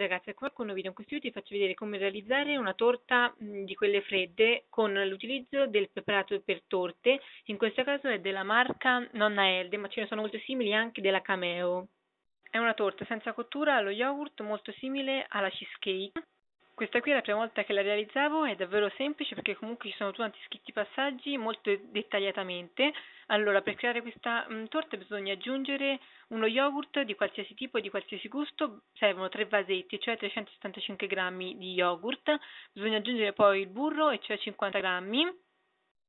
ragazzi, a qualcuno video in questi video ti faccio vedere come realizzare una torta mh, mm, di quelle fredde con l'utilizzo del preparato per torte, in questo caso è della marca Nonna Elde, ma ce ne sono molto simili anche della Cameo. È una torta senza cottura allo yogurt molto simile alla cheesecake questa qui è la prima volta che la realizzavo, è davvero semplice perché comunque ci sono tanti scritti passaggi molto dettagliatamente. Allora, per creare questa mh, mm, torta bisogna aggiungere uno yogurt di qualsiasi tipo e di qualsiasi gusto, servono tre vasetti, cioè 375 grammi di yogurt, bisogna aggiungere poi il burro, e cioè 50 grammi.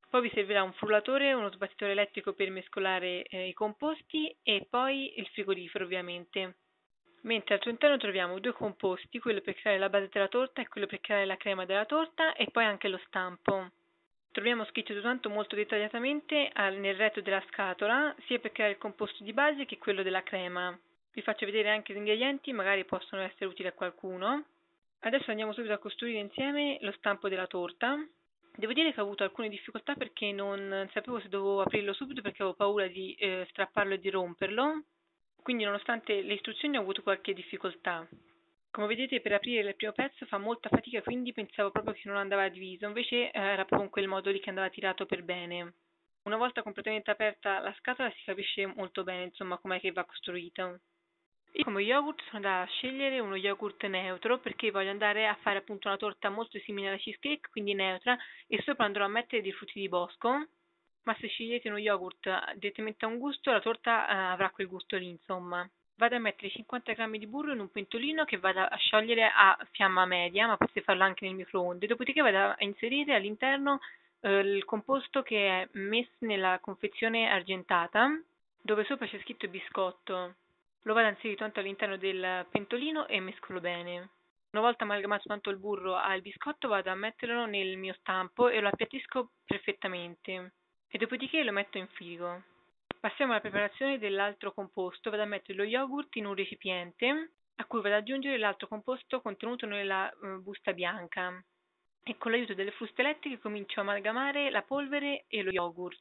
Poi vi servirà un frullatore, uno sbattitore elettrico per mescolare eh, i composti e poi il frigorifero ovviamente mentre al suo interno troviamo due composti, quello per creare la base della torta e quello per creare la crema della torta e poi anche lo stampo. Troviamo scritto tutto molto dettagliatamente nel retro della scatola, sia per creare il composto di base che quello della crema. Vi faccio vedere anche gli ingredienti, magari possono essere utili a qualcuno. Adesso andiamo subito a costruire insieme lo stampo della torta. Devo dire che ho avuto alcune difficoltà perché non sapevo se dovevo aprirlo subito perché avevo paura di eh, strapparlo e di romperlo, quindi nonostante le istruzioni ho avuto qualche difficoltà. Come vedete per aprire il primo pezzo fa molta fatica, quindi pensavo proprio che non andava diviso, invece eh, era proprio in quel modo lì che andava tirato per bene. Una volta completamente aperta la scatola si capisce molto bene, insomma, com'è che va costruito. Io come yogurt sono andata a scegliere uno yogurt neutro perché voglio andare a fare appunto una torta molto simile alla cheesecake, quindi neutra, e sopra andrò a mettere dei frutti di bosco ma se scegliete uno yogurt direttamente eh, a un gusto, la torta eh, avrà quel gusto lì, insomma. Vado a mettere 50 g di burro in un pentolino che vado a sciogliere a fiamma media, ma potete farlo anche nel microonde, dopodiché vado a inserire all'interno eh, il composto che è messo nella confezione argentata, dove sopra c'è scritto biscotto. Lo vado a inserire tanto all'interno del pentolino e mescolo bene. Una volta amalgamato tanto il burro al biscotto vado a metterlo nel mio stampo e lo appiattisco perfettamente e dopodiché lo metto in frigo. Passiamo alla preparazione dell'altro composto, vado a mettere lo yogurt in un recipiente a cui vado ad aggiungere l'altro composto contenuto nella eh, busta bianca e con l'aiuto delle fuste elettriche comincio a amalgamare la polvere e lo yogurt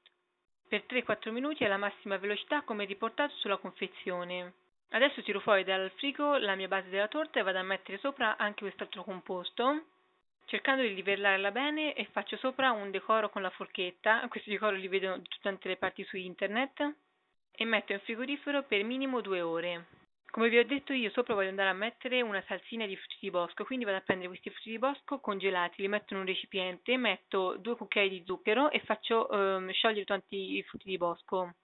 per 3-4 minuti alla massima velocità come riportato sulla confezione. Adesso tiro fuori dal frigo la mia base della torta e vado a mettere sopra anche quest'altro composto cercando di livellarla bene e faccio sopra un decoro con la forchetta, questi decori li vedo da tutte le parti su internet, e metto in frigorifero per minimo due ore. Come vi ho detto io sopra voglio andare a mettere una salsina di frutti di bosco, quindi vado a prendere questi frutti di bosco congelati, li metto in un recipiente, metto due cucchiai di zucchero e faccio ehm, sciogliere tanti frutti di bosco.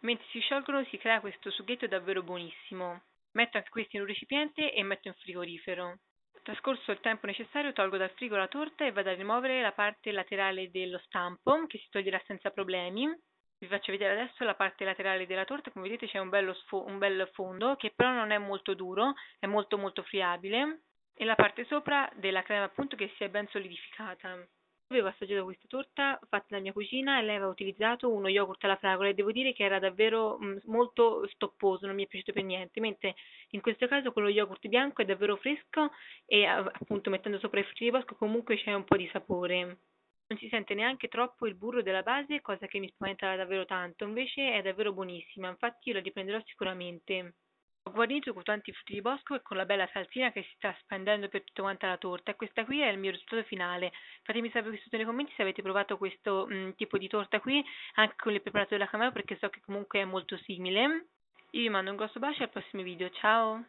Mentre si sciolgono si crea questo sughetto davvero buonissimo. Metto anche questi in un recipiente e metto in frigorifero. Trascorso il tempo necessario tolgo dal frigo la torta e vado a rimuovere la parte laterale dello stampo che si toglierà senza problemi. Vi faccio vedere adesso la parte laterale della torta, come vedete c'è un, un bel fondo che però non è molto duro, è molto molto friabile e la parte sopra della crema appunto che si è ben solidificata. Avevo assaggiato questa torta fatta da mia cugina e lei aveva utilizzato uno yogurt alla fragola e devo dire che era davvero mh, mm, molto stopposo, non mi è piaciuto per niente, mentre in questo caso quello yogurt bianco è davvero fresco e appunto mettendo sopra i frutti di bosco comunque c'è un po' di sapore. Non si sente neanche troppo il burro della base, cosa che mi spaventava davvero tanto, invece è davvero buonissima, infatti io la riprenderò sicuramente. Ho guarnito con tanti frutti di bosco e con la bella salsina che si sta spandendo per tutta quanta la torta questa qui è il mio risultato finale fatemi sapere qui sotto nei commenti se avete provato questo mh, mm, tipo di torta qui anche con il preparato della camera perché so che comunque è molto simile io vi mando un grosso bacio e al prossimo video ciao